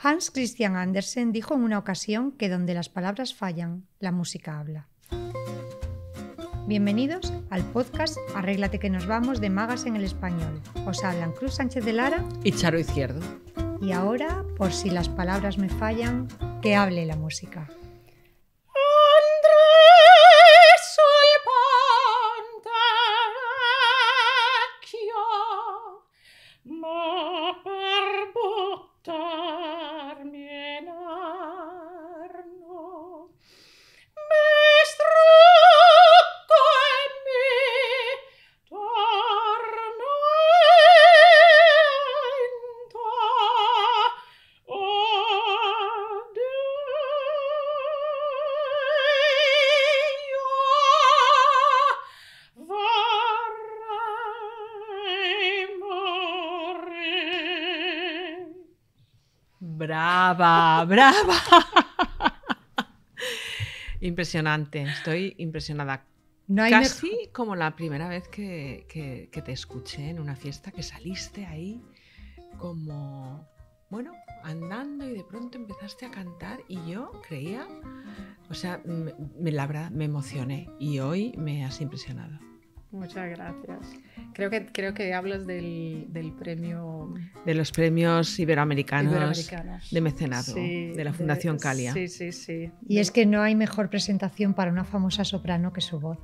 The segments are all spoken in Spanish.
Hans Christian Andersen dijo en una ocasión que donde las palabras fallan, la música habla. Bienvenidos al podcast Arréglate que nos vamos de Magas en el Español. Os hablan Cruz Sánchez de Lara y Charo Izquierdo. Y ahora, por si las palabras me fallan, que hable la música. brava, brava. Impresionante, estoy impresionada. No Casi como la primera vez que, te escuché en una fiesta, que saliste ahí como, bueno, andando y de pronto empezaste a cantar y yo creía, o sea, me, la me emocioné y hoy me has impresionado. Muchas gracias. Creo que, creo hablas del, premio... De los premios iberoamericanos, de mecenazgo, de la Fundación Calia. Sí, sí, sí. Y es que no hay mejor presentación para una famosa soprano que su voz.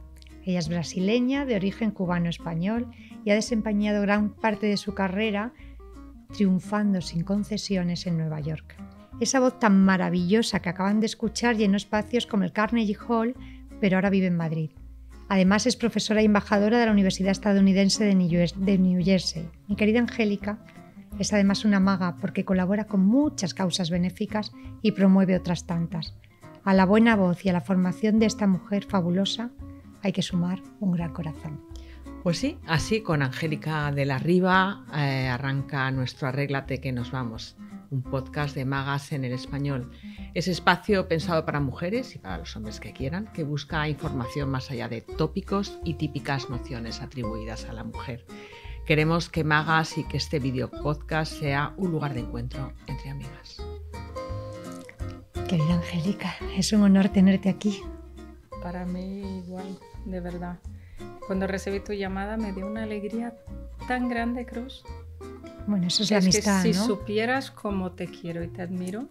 Ella es brasileña, de origen cubano-español, y ha desempeñado gran parte de su carrera triunfando sin concesiones en Nueva York. Esa voz tan maravillosa que acaban de escuchar llenó espacios como el Carnegie Hall, pero ahora vive en Madrid. Además, es profesora y embajadora de la Universidad Estadounidense de New Jersey. Mi querida Angélica es además una maga porque colabora con muchas causas benéficas y promueve otras tantas. A la buena voz y a la formación de esta mujer fabulosa hay que sumar un gran corazón. Pues sí, así con Angélica de la Riva eh, arranca nuestro Arréglate que nos vamos, un podcast de magas en el español. Es espacio pensado para mujeres y para los hombres que quieran, que busca información más allá de tópicos y típicas nociones atribuidas a la mujer. Queremos que magas y que este video podcast sea un lugar de encuentro entre amigas. Querida Angélica, es un honor tenerte aquí. Para mí igual, de verdad. Cuando recibí tu llamada me dio una alegría tan grande, Cruz. Bueno, eso es, la amistad, que Si supieras cómo te quiero y te admiro.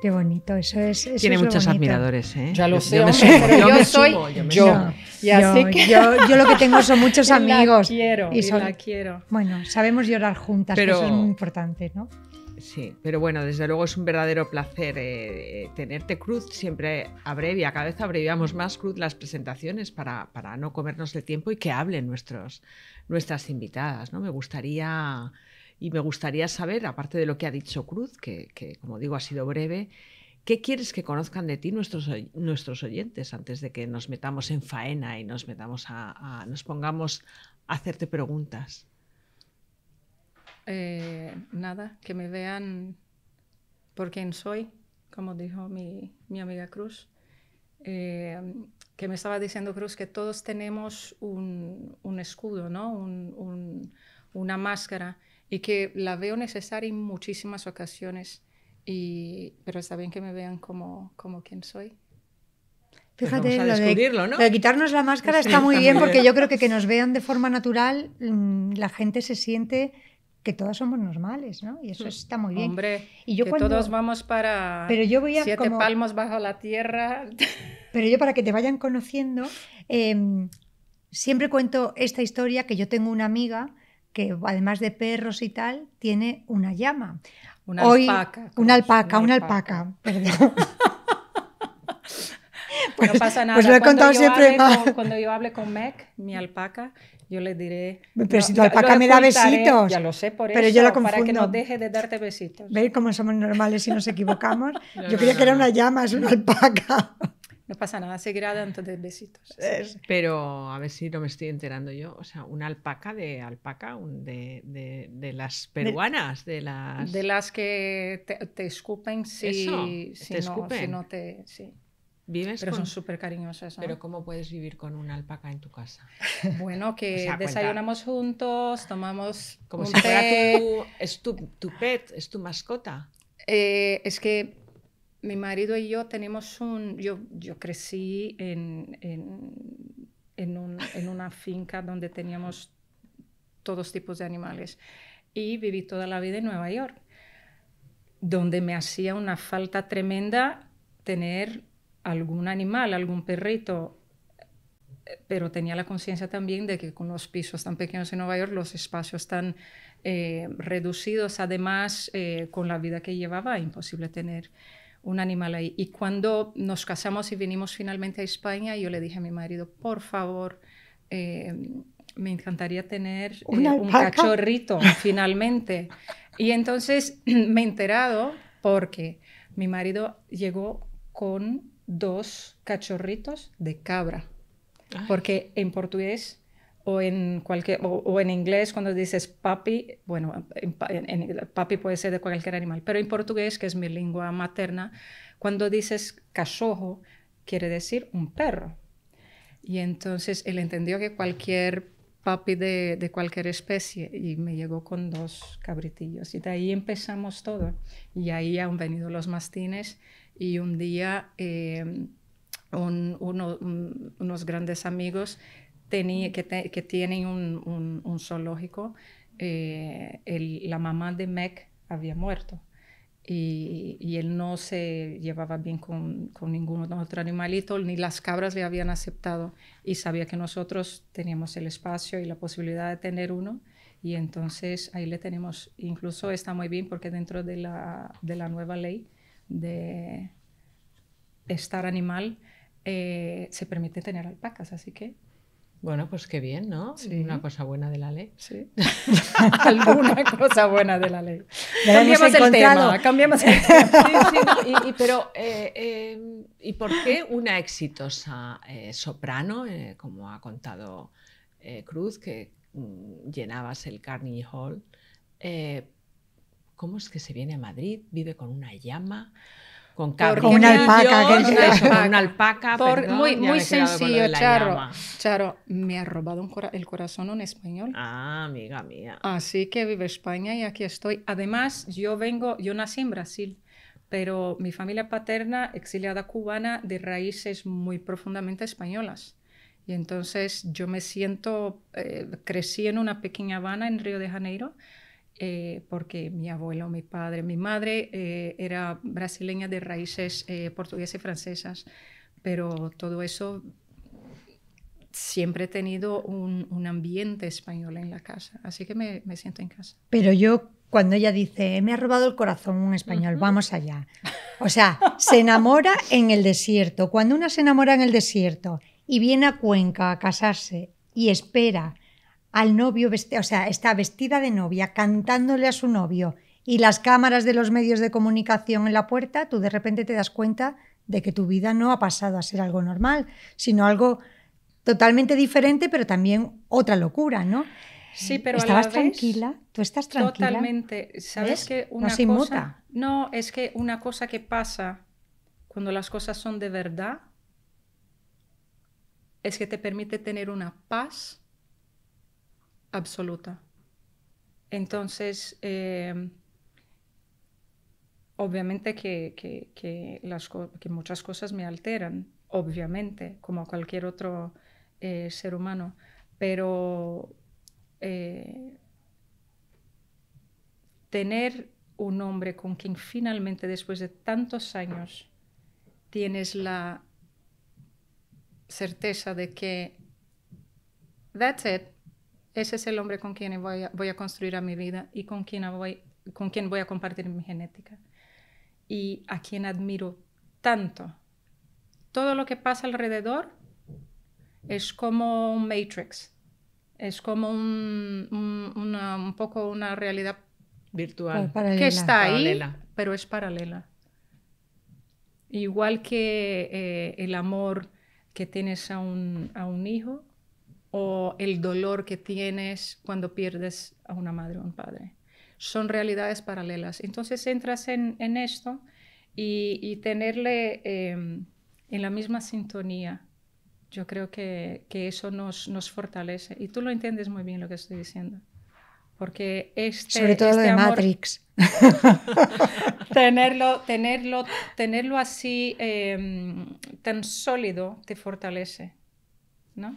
Qué bonito, eso es. Tiene muchos admiradores, ¿eh? Ya lo sé, yo, soy yo. que... yo, lo que tengo son muchos amigos. La quiero, y, la quiero. Bueno, sabemos llorar juntas, pero... eso es muy importante, ¿no? Sí, pero bueno, desde luego es un verdadero placer eh, eh, tenerte, Cruz. Siempre abrevia, cada vez abreviamos más, Cruz, las presentaciones para, para no comernos el tiempo y que hablen nuestros, nuestras invitadas. ¿no? Me gustaría y me gustaría saber, aparte de lo que ha dicho Cruz, que, como digo ha sido breve, ¿qué quieres que conozcan de ti nuestros, nuestros oyentes antes de que nos metamos en faena y nos, metamos a nos pongamos a hacerte preguntas? Eh, nada, que me vean por quien soy, como dijo mi, mi amiga Cruz, eh, que me estaba diciendo Cruz que todos tenemos un, un escudo, ¿no? una máscara y que la veo necesaria en muchísimas ocasiones, y, pero está bien que me vean como, como quien soy. Fíjate, pues lo, de, ¿no? quitarnos la máscara está muy bien porque yo creo que que nos vean de forma natural, mm, la gente se siente que todas somos normales, ¿no? Y eso mm. está muy bien. Hombre, y que todos vamos para pero yo voy a siete palmos bajo la tierra. Pero yo para que te vayan conociendo, em, siempre cuento esta historia que yo tengo una amiga que además de perros y tal, tiene una llama. Una alpaca. Una alpaca, una alpaca, perdón. pues, no pasa pues nada. Pues lo he cuando contado siempre cuando yo hablé con Mac, mi alpaca, yo les diré. Pero si tu alpaca me da besitos. Ya lo sé, por eso. Yo Para que no deje de darte besitos. ¿Veis cómo somos normales si nos equivocamos? yo creía que era una llama, es una alpaca. No pasa nada, seguirá dando besitos. Pero a ver si no me estoy enterando yo. O sea, una alpaca de alpaca, de, las peruanas, de, las. De las que te, escupen si, no, te. Vives pero son súper cariñosas. Pero ¿cómo puedes vivir con una alpaca en tu casa? Bueno, que desayunamos juntos, tomamos como si fuera tu, es tu, pet, es tu mascota. Eh, es que mi marido y yo tenemos un, yo, yo crecí en, en, en una finca donde teníamos todos tipos de animales y viví toda la vida en Nueva York, donde me hacía una falta tremenda tener algún animal, algún perrito, eh, pero tenía la conciencia también de que con los pisos tan pequeños en Nueva York, los espacios tan eh, reducidos, además eh, con la vida que llevaba, imposible tener un animal ahí. Y cuando nos casamos y vinimos finalmente a España, yo le dije a mi marido, por favor, me encantaría tener un cachorrito finalmente. Y entonces me he enterado porque mi marido llegó con dos cachorritos de cabra. Porque en portugués o en, cualquier, o, en inglés cuando dices papi, bueno, en, papi puede ser de cualquier animal, pero en portugués, que es mi lengua materna, cuando dices cachorro, quiere decir un perro. Y entonces él entendió que cualquier papi de, cualquier especie y me llegó con dos cabritillos. Y de ahí empezamos todo. Y ahí han venido los mastines y un día em, unos grandes amigos que, tienen un, zoológico, eh, la mamá de Mac había muerto. Y, él no se llevaba bien con, ningún otro animalito, ni las cabras le habían aceptado y sabía que nosotros teníamos el espacio y la posibilidad de tener uno y entonces ahí le tenemos, incluso está muy bien porque dentro de la nueva ley de estar animal, eh, se permite tener alpacas, así que... Bueno, pues qué bien, ¿no? Una cosa buena de la ley. Sí. Alguna cosa buena de la ley. Cambiamos el tema. Cambiamos el Sí, sí, y, pero, eh, eh, ¿y por qué una exitosa soprano, como ha contado Cruz, que mm, llenabas el Carnegie Hall, ¿Cómo es que se viene a Madrid? Vive con una llama, con, cabrón, con una alpaca. una alpaca. muy muy sencillo, Charo. Charo, me ha robado el corazón un español. Ah, amiga mía. Así que vive España y aquí estoy. Además, yo vengo, yo nací en Brasil pero mi familia paterna, exiliada cubana, de raíces muy profundamente españolas. Y entonces yo me siento, eh, crecí en una pequeña Habana en Río de Janeiro, eh, porque mi abuelo, mi padre, mi madre eh, era brasileña de raíces eh, portuguesas y francesas, pero todo eso siempre he tenido un, ambiente español en la casa, así que me, siento en casa. Pero yo, cuando ella dice, me ha robado el corazón un español, vamos allá. O sea, se enamora en el desierto. Cuando una se enamora en el desierto y viene a Cuenca a casarse y espera al novio, o sea, está vestida de novia, cantándole a su novio y las cámaras de los medios de comunicación en la puerta, tú de repente te das cuenta de que tu vida no ha pasado a ser algo normal, sino algo totalmente diferente, pero también otra locura, ¿no? Sí, pero estabas a la tranquila, tú estás tranquila. Totalmente. ¿Sabes que no se inmuta. No, es que una cosa que pasa cuando las cosas son de verdad es que te permite tener una paz absoluta. Entonces, eh, obviamente que, muchas cosas me alteran, obviamente, como cualquier otro eh, ser humano, pero eh, tener un hombre con quien finalmente después de tantos años tienes la certeza de que that's it, ese es el hombre con quien voy a, construir mi vida y con quien, voy, a compartir mi genética. Y a quien admiro tanto. Todo lo que pasa alrededor es como un matrix, es como un, poco una realidad virtual que está ahí, pero es paralela. Igual que eh, el amor que tienes a un hijo, o el dolor que tienes cuando pierdes a una madre o un padre. Son realidades paralelas. Entonces entras en, esto y, tenerle em, en la misma sintonía. Yo creo que, eso nos, nos, fortalece. Y tú lo entiendes muy bien lo que estoy diciendo. Porque este. Sobre todo este de Matrix. tenerlo, tenerlo, tenerlo así em, tan sólido te fortalece. ¿no?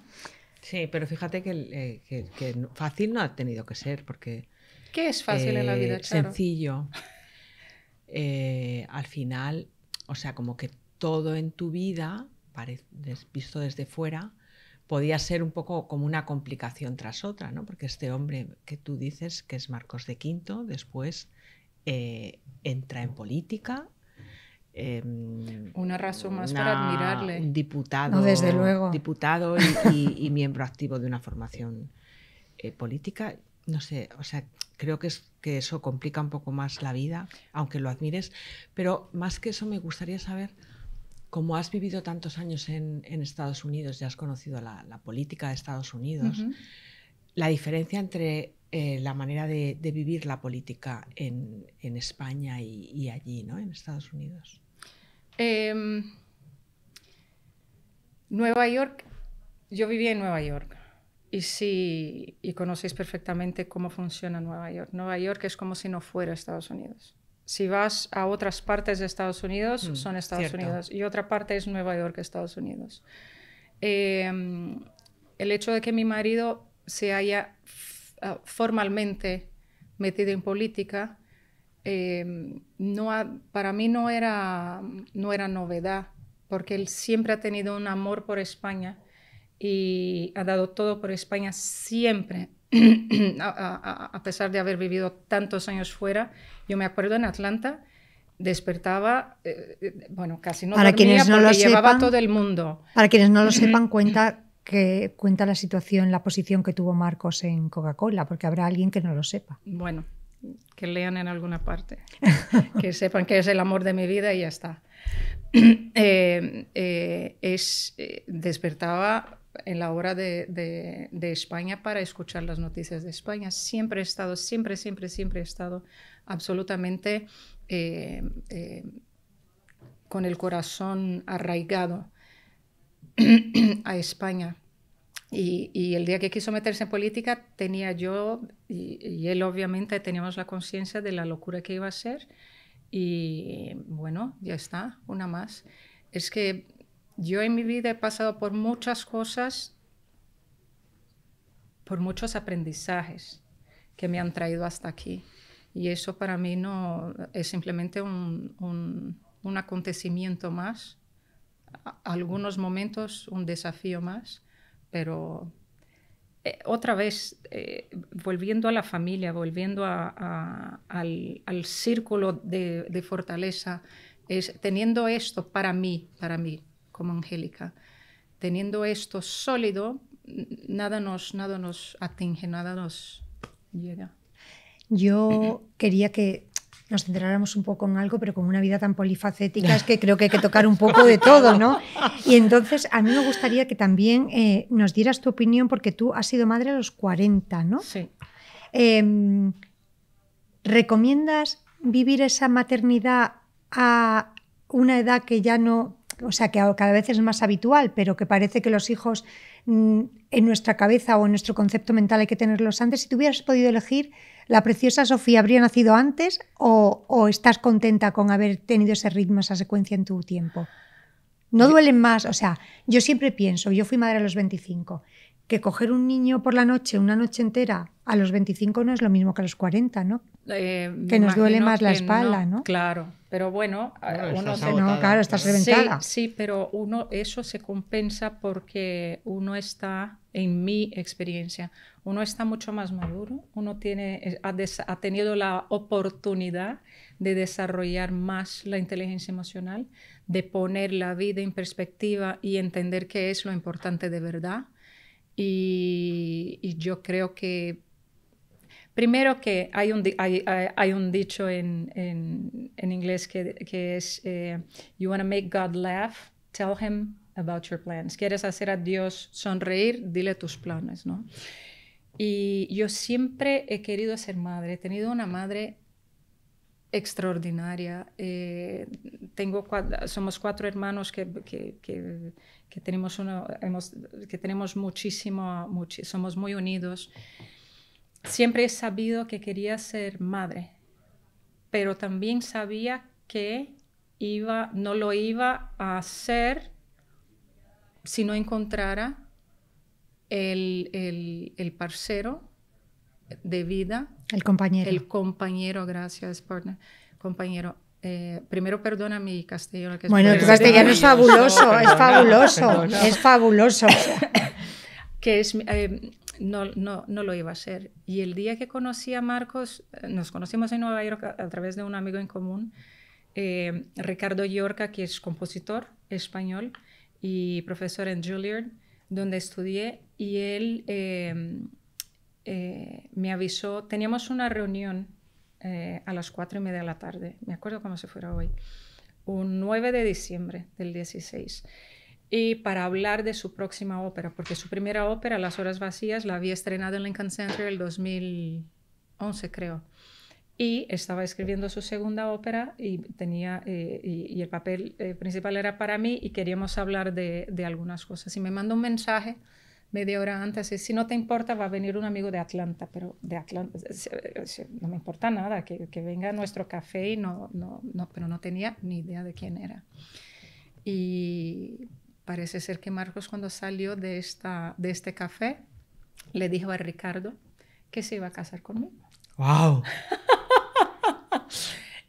Sí, pero fíjate que, eh, que, fácil no ha tenido que ser, porque... ¿Qué es fácil en la vida, eh, Charo? Sencillo. Eh, al final, o sea, como que todo en tu vida, visto desde fuera, podía ser un poco como una complicación tras otra, ¿no? Porque este hombre que tú dices que es Marcos de Quinto, después entra en política, Em, una razón más para admirarle. Un diputado, desde luego. diputado y, miembro activo de una formación eh, política. No sé, o sea, creo que, es, que eso complica un poco más la vida, aunque lo admires. Pero más que eso, me gustaría saber como has vivido tantos años en, Estados Unidos y has conocido la, política de Estados Unidos, la diferencia entre eh, la manera de, vivir la política en, España y, y, allí, ¿no? en Estados Unidos. Em, Nueva York, yo vivía en Nueva York y sí, y conocéis perfectamente cómo funciona Nueva York. Nueva York es como si no fuera Estados Unidos. Si vas a otras partes de Estados Unidos, mm, son Estados Unidos. Y otra parte es Nueva York, Estados Unidos. Em, el hecho de que mi marido se haya ah, formalmente metido en política Em, no para mí no era, no era novedad, porque él siempre ha tenido un amor por España y ha dado todo por España siempre. a, pesar de haber vivido tantos años fuera, yo me acuerdo en Atlanta despertaba, eh, eh, bueno, casi no para quienes no lo llevaba sepan, todo el mundo. Para quienes no lo sepan, cuenta que cuenta la situación, la posición que tuvo Marcos en Coca-Cola, porque habrá alguien que no lo sepa. Bueno, que lean en alguna parte, que sepan que es el amor de mi vida y ya está. Eh, eh, es, eh, despertaba en la hora de, España para escuchar las noticias de España. Siempre he estado, siempre, siempre, siempre he estado absolutamente con el corazón arraigado a España. y, el día que quiso meterse en política tenía yo y, él obviamente teníamos la conciencia de la locura que iba a ser y bueno, ya está, una más. Es que yo en mi vida he pasado por muchas cosas, por muchos aprendizajes que me han traído hasta aquí. Y eso para mí no es simplemente un, acontecimiento más, algunos momentos un desafío más, pero eh, otra vez, eh, volviendo a la familia, volviendo al, círculo de, fortaleza, es teniendo esto para mí, para mí, como Angélica, teniendo esto sólido, nada nos, nada nos atinge, nada nos llega. Yo quería que nos centráramos un poco en algo, pero con una vida tan polifacética es que creo que hay que tocar un poco de todo, ¿no? Y entonces a mí me gustaría que también eh, nos dieras tu opinión, porque tú has sido madre a los 40, ¿no? Sí. Em, ¿Recomiendas vivir esa maternidad a una edad que ya no, o sea, que cada vez es más habitual, pero que parece que los hijos mm, en nuestra cabeza o en nuestro concepto mental hay que tenerlos antes? Si hubieras podido elegir, ¿La preciosa Sofía habría nacido antes o, estás contenta con haber tenido ese ritmo, esa secuencia en tu tiempo? No duelen más, o sea, yo siempre pienso, yo fui madre a los 25, que coger un niño por la noche, una noche entera, a los 25 no es lo mismo que a los 40, ¿no? Eh, que nos duele más la espalda, ¿no? Claro, pero bueno, uno no, claro, estás reventada. Sí, sí, pero uno eso se compensa porque uno está en mi experiencia, uno está mucho más maduro, uno tiene ha, ha tenido la oportunidad de desarrollar más la inteligencia emocional, de poner la vida en perspectiva y entender qué es lo importante de verdad. y, y yo creo que Primero que hay un, hay, hay, un dicho en, en, en, inglés que, que es, eh, you want to make God laugh, tell him about your plans. Quieres hacer a Dios sonreír, dile tus planes, ¿no? Y yo siempre he querido ser madre, he tenido una madre extraordinaria. Eh, tengo somos cuatro hermanos que, que, que, tenemos, uno, hemos, que tenemos muchísimo, somos muy unidos. Siempre he sabido que quería ser madre, pero también sabía que iba, no lo iba a hacer si no encontrara el, parcero de vida. El compañero. El compañero, gracias, partner. Compañero. Eh, primero perdona mi castellano. bueno, tu castellano es fabuloso, es fabuloso, es fabuloso. que es, eh, no, no, lo iba a ser Y el día que conocí a Marcos, eh, nos conocimos en Nueva York a, través de un amigo en común, eh, Ricardo Yorca, que es compositor español y profesor en Juilliard, donde estudié, y él em, eh, me avisó, teníamos una reunión a las cuatro y media de la tarde, me acuerdo cómo se fuera hoy, un 9 de diciembre del 16 y para hablar de su próxima ópera, porque su primera ópera, Las Horas Vacías, la había estrenado en Lincoln Center el 2011, creo. Y estaba escribiendo su segunda ópera y, tenía, eh, y, el papel eh, principal era para mí y queríamos hablar de, algunas cosas. Y me mandó un mensaje media hora antes, si no te importa, va a venir un amigo de Atlanta, pero de Atlanta, eh, no me importa nada, que, que venga a nuestro café, y no, no, no, pero no tenía ni idea de quién era. Y parece ser que Marcos cuando salió de, esta, de este café le dijo a Ricardo que se iba a casar conmigo. ¡Wow!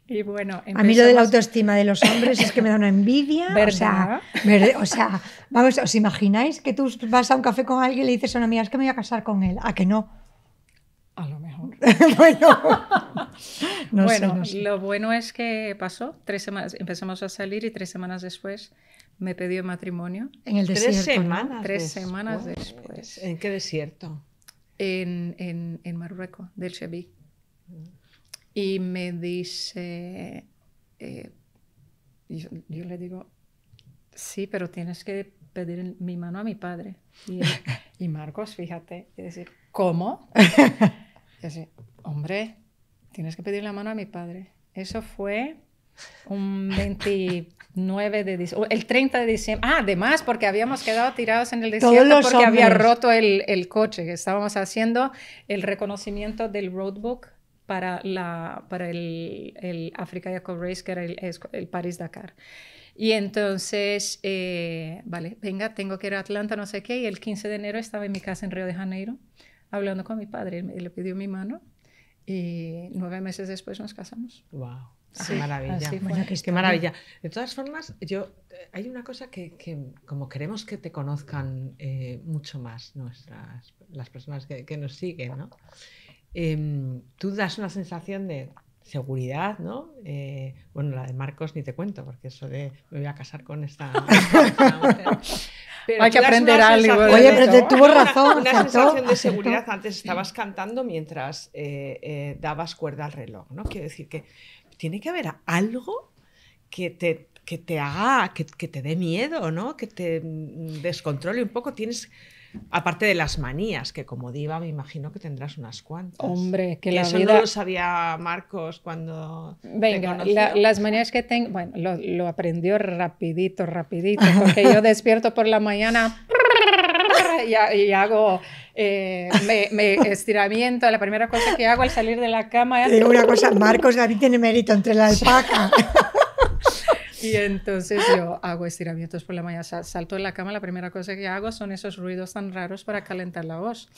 y bueno, a mí lo de la autoestima de los hombres es que me da una envidia. ¿verdad? O sea, vamos, ¿os imagináis que tú vas a un café con alguien y le dices a una es que me voy a casar con él? ¿A que no? A lo mejor. bueno, lo bueno es que pasó, tres semanas, empezamos a salir y tres semanas después me pidió matrimonio. En el desierto. Tres semanas. después. ¿En qué desierto? En, en, Marruecos, del Chebí. Y me dice, eh, yo, le digo, sí, pero tienes que pedir mi mano a mi padre. Y, Marcos, fíjate, es decir, ¿cómo? Y así, hombre, tienes que pedir la mano a mi padre. Eso fue un 29 de diciembre, el 30 de diciembre. Ah, además, porque habíamos quedado tirados en el desierto porque había roto el, el coche. Estábamos haciendo el reconocimiento del roadbook para, la, para el, el Africa Eco Race, que era el, el París-Dakar. Y entonces, eh, vale, venga, tengo que ir a Atlanta, no sé qué. Y el 15 de enero estaba en mi casa en Río de Janeiro hablando con mi padre. y le pidió mi mano y nueve meses después nos casamos. ¡Wow! qué maravilla. maravilla. De todas formas, yo eh, hay una cosa que, que como queremos que te conozcan eh, mucho más nuestras las personas que, nos siguen, ¿no? Em, tú das una sensación de seguridad, ¿no? Eh, bueno, la de Marcos ni te cuento, porque eso de me voy a casar con esta, con esta mujer. Hay que aprender algo. Oye, pero te tuvo razón. Una, sensación de seguridad. Antes estabas cantando mientras eh, eh, dabas cuerda al reloj, ¿no? Quiero decir que tiene que haber algo que te, que te haga, que, te dé miedo, ¿no? Que te mm, descontrole un poco. Tienes Aparte de las manías, que como diva me imagino que tendrás unas cuantas. Hombre, que, las eso no lo sabía Marcos cuando. Venga, las manías que tengo. Bueno, lo, aprendió rapidito, rapidito, porque yo despierto por la mañana. Y, hago eh, me, estiramiento. La primera cosa que hago al salir de la cama es. una cosa, Marcos David tiene mérito entre la alpaca. Y entonces yo hago estiramientos por la mañana, salto de la cama, la primera cosa que hago son esos ruidos tan raros para calentar la voz.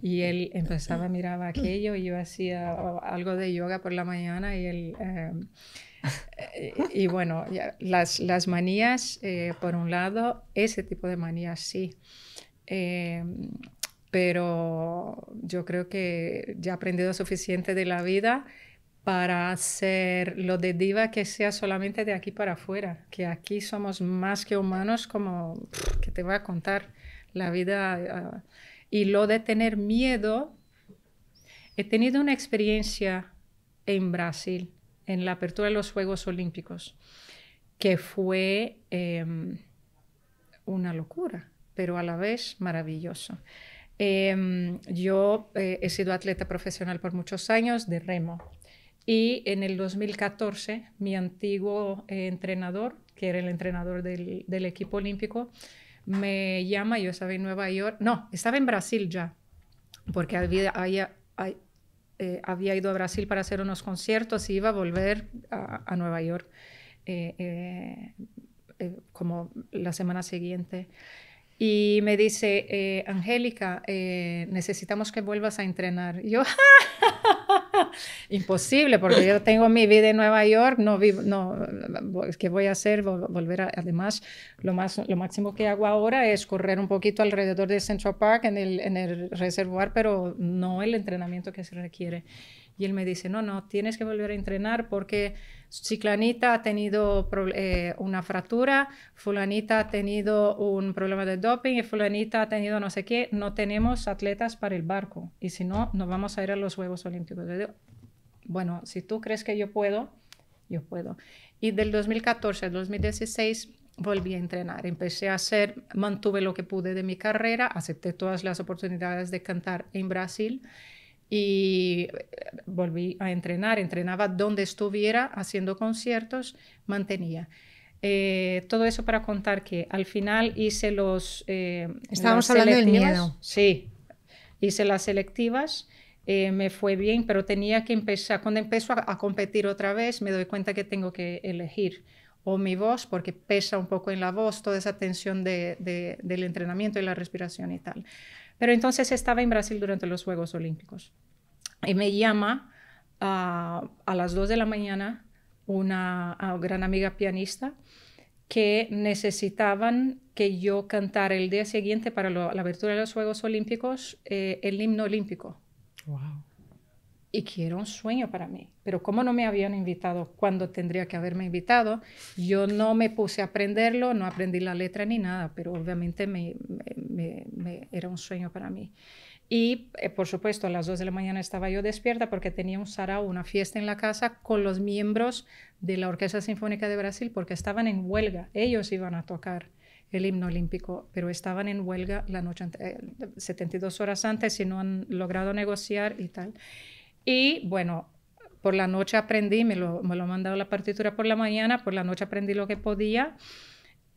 Y él empezaba, miraba aquello, y yo hacía algo de yoga por la mañana y él... Eh, y, bueno, las, manías, eh, por un lado, ese tipo de manías sí. Em, pero yo creo que ya he aprendido suficiente de la vida para hacer lo de diva que sea solamente de aquí para afuera, que aquí somos más que humanos, como que te voy a contar la vida. Ah, y lo de tener miedo, he tenido una experiencia en Brasil, en la apertura de los Juegos Olímpicos, que fue em, una locura, pero a la vez maravilloso. Em, yo eh, he sido atleta profesional por muchos años de remo y en el 2014, mi antiguo eh, entrenador, que era el entrenador del, equipo olímpico, me llama, yo estaba en Nueva York, no, estaba en Brasil ya, porque había, había, eh, había ido a Brasil para hacer unos conciertos y iba a volver a, Nueva York eh, como la semana siguiente. Y me dice, Angélica, necesitamos que vuelvas a entrenar. Y yo, imposible, porque yo tengo mi vida en Nueva York, no vivo, no, ¿qué voy a hacer? Volver además, lo, más, lo máximo que hago ahora es correr un poquito alrededor de Central Park en el, en el reservoir, pero no el entrenamiento que se requiere. Y él me dice, no, no, tienes que volver a entrenar porque Ciclanita ha tenido eh, una fractura, fulanita ha tenido un problema de doping y fulanita ha tenido no sé qué. No tenemos atletas para el barco y si no, nos vamos a ir a los Juegos Olímpicos. bueno, si tú crees que yo puedo, yo puedo. Y del 2014 al 2016 volví a entrenar, empecé a hacer, mantuve lo que pude de mi carrera, acepté todas las oportunidades de cantar en Brasil y eh, volví a entrenar, entrenaba donde estuviera haciendo conciertos, mantenía. Eh, todo eso para contar que al final hice los... Eh, Estábamos hablando del miedo. Sí, hice las selectivas, me fue bien, pero tenía que empezar, cuando empezó a, competir otra vez, me doy cuenta que tengo que elegir o mi voz, porque pesa un poco en la voz toda esa tensión de, del entrenamiento y la respiración y tal. Pero entonces estaba en Brasil durante los Juegos Olímpicos. Y me llama a las 2 de la mañana una, gran amiga pianista que necesitaban que yo cantara el día siguiente para la apertura de los Juegos Olímpicos eh, el himno olímpico. Wow. Y que era un sueño para mí. Pero como no me habían invitado cuando tendría que haberme invitado, yo no me puse a aprenderlo, no aprendí la letra ni nada, pero obviamente me, era un sueño para mí. Y eh, por supuesto, a las 2 de la mañana estaba yo despierta porque tenía un sarao, una fiesta en la casa con los miembros de la Orquesta Sinfónica de Brasil porque estaban en huelga. Ellos iban a tocar el himno olímpico, pero estaban en huelga la noche 72 eh, horas antes y no han logrado negociar y tal. Y bueno, por la noche aprendí, me lo, me lo mandado la partitura por la mañana, por la noche aprendí lo que podía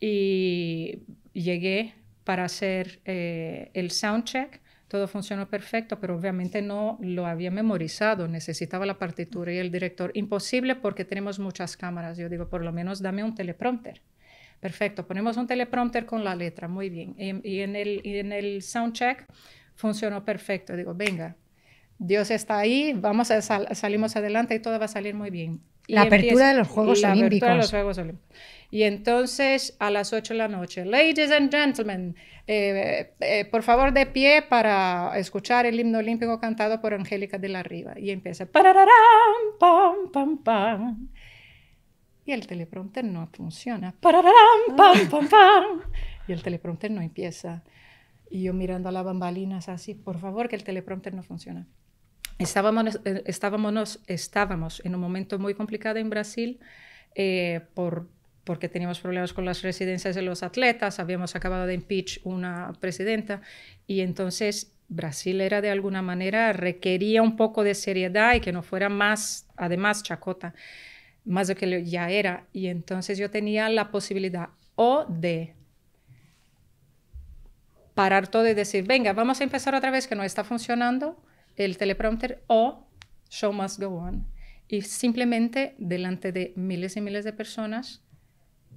y llegué para hacer eh, el el soundcheck todo funcionó perfecto, pero obviamente no lo había memorizado, necesitaba la partitura y el director. Imposible porque tenemos muchas cámaras. Yo digo, por lo menos dame un teleprompter. Perfecto, ponemos un teleprompter con la letra, muy bien. Em, y, en el, en soundcheck funcionó perfecto. Digo, venga, Dios está ahí, vamos a salimos adelante y todo va a salir muy bien. La apertura de los Juegos Olímpicos. los Juegos Y entonces a las 8 de la noche, ladies and gentlemen, eh, eh, por favor de pie para escuchar el himno olímpico cantado por Angélica de la Riva. Y empieza, pam, pam, pam. Y el teleprompter no funciona. pam, pam, pam. Y el teleprompter no empieza. Y yo mirando a las bambalinas así, por favor que el teleprompter no funciona. Estábamos, eh, estábamos, estábamos en un momento muy complicado en Brasil eh, por, porque teníamos problemas con las residencias de los atletas, habíamos acabado de impeach una presidenta y entonces Brasil era de alguna manera, requería un poco de seriedad y que no fuera más, además, chacota, más de que ya era. Y entonces yo tenía la posibilidad o de parar todo y decir, venga, vamos a empezar otra vez que no está funcionando el teleprompter o Show Must Go On. Y simplemente delante de miles y miles de personas,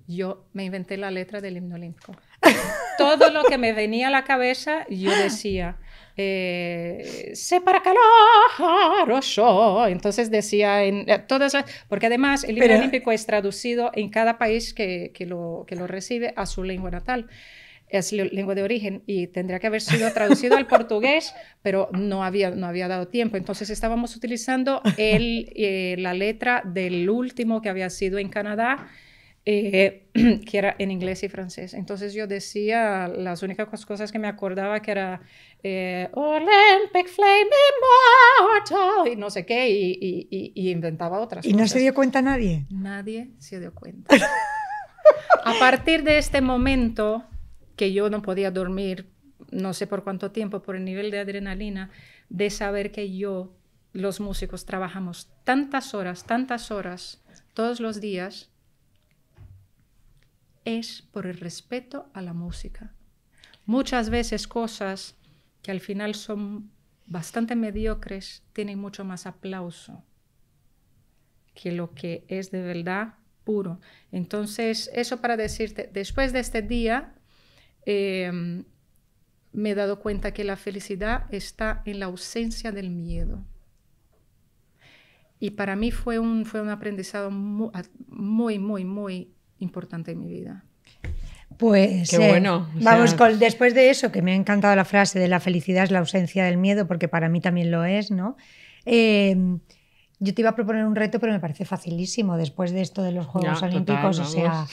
yo me inventé la letra del himno olímpico. Todo lo que me venía a la cabeza, yo decía, eh, sé para calor, Entonces decía en eh, todas porque además el himno olímpico es traducido en cada país que, que, lo, que lo recibe a su lengua natal es lengua de origen y tendría que haber sido traducido al portugués, pero no había, no había dado tiempo. Entonces estábamos utilizando el, eh, la letra del último que había sido en Canadá, eh, que era en inglés y francés. Entonces yo decía, las únicas cosas que me acordaba que era eh, Olympic Flame Immortal y no sé qué, y, inventaba otras cosas. ¿Y no se dio cuenta nadie? Nadie se dio cuenta. A partir de este momento, que yo no podía dormir no sé por cuánto tiempo por el nivel de adrenalina, de saber que yo, los músicos, trabajamos tantas horas, tantas horas, todos los días, es por el respeto a la música. Muchas veces cosas que al final son bastante mediocres tienen mucho más aplauso que lo que es de verdad puro. Entonces, eso para decirte, después de este día, Em, me he dado cuenta que la felicidad está en la ausencia del miedo. Y para mí fue un, fue un aprendizado muy, muy, muy importante en mi vida. Pues eh, bueno. vamos, con, después de eso, que me ha encantado la frase de la felicidad es la ausencia del miedo, porque para mí también lo es, ¿no? Em, yo te iba a proponer un reto, pero me parece facilísimo después de esto de los Juegos Olímpicos. o sea,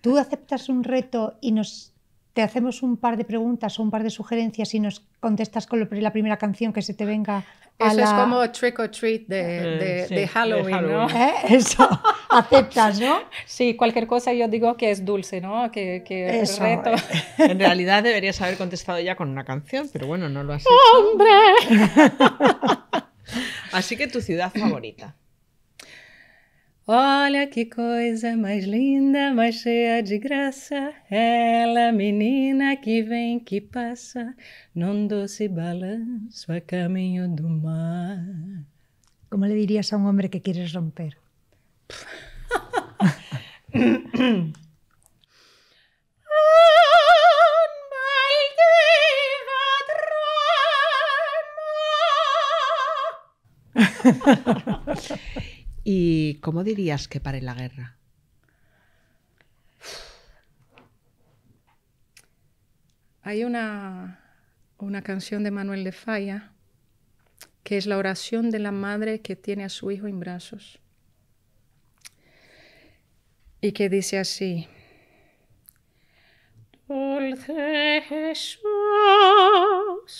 ¿tú aceptas un reto y nos te hacemos un par de preguntas o un par de sugerencias y nos contestas con la primera canción que se te venga. A eso es como trick or treat de, eh, Halloween, ¿no? ¿Eh? Eso, aceptas, ¿no? Sí, cualquier cosa yo digo que es dulce, ¿no? Que, que eso, reto. En realidad deberías haber contestado ya con una canción, pero bueno, no lo has hecho. ¡Hombre! Así que tu ciudad favorita. Olha que coisa mais linda, mais cheia de graça, ela menina que vem que passa, num doce balanço a caminho do mar. Como le dirias a um homem que quieres romper? ¿Y cómo dirías que pare la guerra? Hay una, una canción de Manuel de Falla que es la oración de la madre que tiene a su hijo en brazos y que dice así. Dulce Jesús,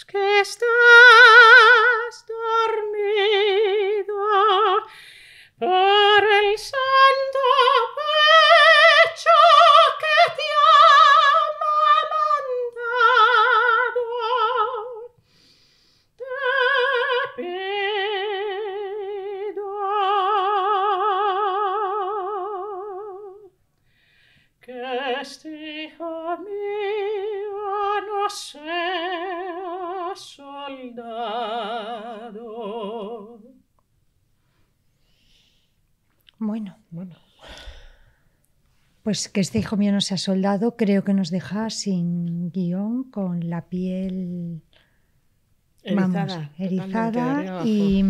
que estás dormido per el santo Pues que este hijo mío no ha soldado, creo que nos deja sin guión, con la piel erizada, vamos, erizada y.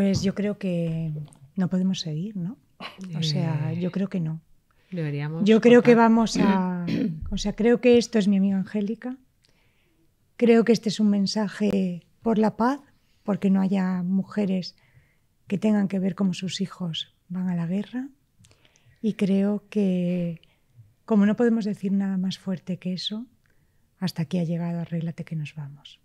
Pues yo creo que no podemos seguir, ¿no? O eh, sea, yo creo que no. Deberíamos yo creo que vamos a. O sea, creo que esto es mi amiga Angélica. Creo que este es un mensaje por la paz, porque no haya mujeres que tengan que ver cómo sus hijos van a la guerra. Y creo que, como no podemos decir nada más fuerte que eso, hasta aquí ha llegado, arréglate que nos vamos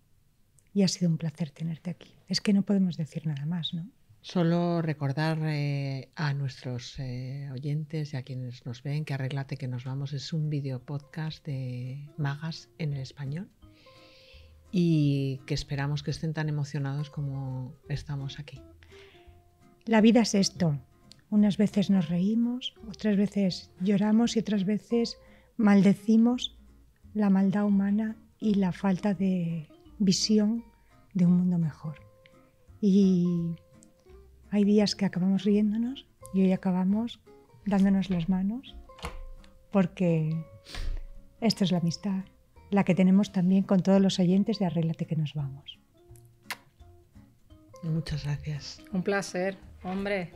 y ha sido un placer tenerte aquí. Es que no podemos decir nada más, ¿no? Solo recordar eh, a nuestros eh, oyentes y a quienes nos ven que Arreglate que nos vamos es un video podcast de magas en el español y que esperamos que estén tan emocionados como estamos aquí. La vida es esto. Unas veces nos reímos, otras veces lloramos y otras veces maldecimos la maldad humana y la falta de visión de un mundo mejor. Y hay días que acabamos riéndonos y hoy acabamos dándonos las manos porque esta es la amistad, la que tenemos también con todos los oyentes de Arréglate que nos vamos. Muchas gracias. Un placer, hombre.